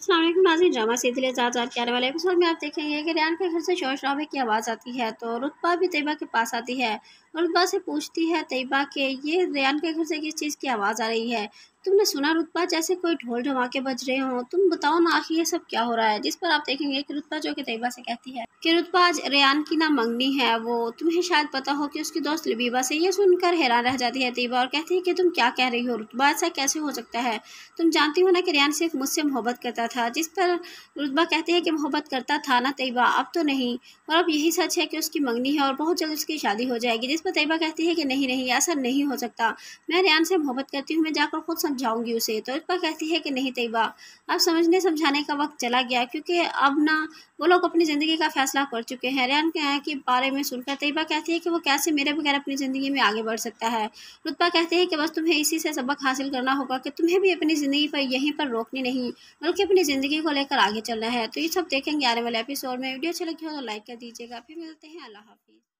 Aslam Nazi drama सिलसिले साथ चार के आने वाले एपिसोड में आप देखेंगे कि रियान के घर से शोर शराबे की आवाज़ आती है तो रुतबा भी तयबा के पास आती है रुतबा से पूछती है तयबा के ये रियान के घर से किस चीज़ की आवाज़ आ रही है तुमने सुना रुतबा जैसे कोई ढोल ढमाके बज रहे हो तुम बताओ ना आखिर ये सब क्या हो रहा है जिस पर आप देखेंगे कि रुतबा जो कि तैयबा से कहती है कि रुतबा आज रेयान की ना मंगनी है वो तुम्हें शायद पता हो कि उसकी दोस्त लबीबा से ये सुनकर हैरान रह जाती है तैयबा और कहती है कि तुम क्या कह रही हो रुतबा ऐसा कैसे हो सकता है तुम जानती हो ना कि रेयान सिर्फ मुझसे मोहब्बत करता था जिस पर रुतबा कहती है कि मोहब्बत करता था ना तैयबा अब तो नहीं और अब यही सच है कि उसकी मंगनी है और बहुत जल्द उसकी शादी हो जाएगी जिस पर तैयबा कहती है कि नहीं नहीं ऐसा नहीं हो सकता मैं रेयान से मोहब्बत करती हूँ मैं जाकर खुद समझाऊंगी उसे तो पर कहती है कि नहीं तैयबा अब समझने समझाने का वक्त चला गया क्योंकि अब ना वो लोग अपनी ज़िंदगी का फैसला कर चुके हैं रैन के बारे में सुनकर तयबा कहती है कि वो कैसे मेरे बगैर अपनी ज़िंदगी में आगे बढ़ सकता है रुतबा कहते हैं कि बस तुम्हें इसी से सबक हासिल करना होगा कि तुम्हें भी अपनी ज़िंदगी पर यहीं पर रोकनी नहीं बल्कि अपनी ज़िंदगी को लेकर आगे चलना है तो ये सब देखेंगे आने वाले एपिसोड में वीडियो अच्छी लगी हो तो लाइक कर दीजिएगा फिर मिलते हैं अल्लाह हाफिज़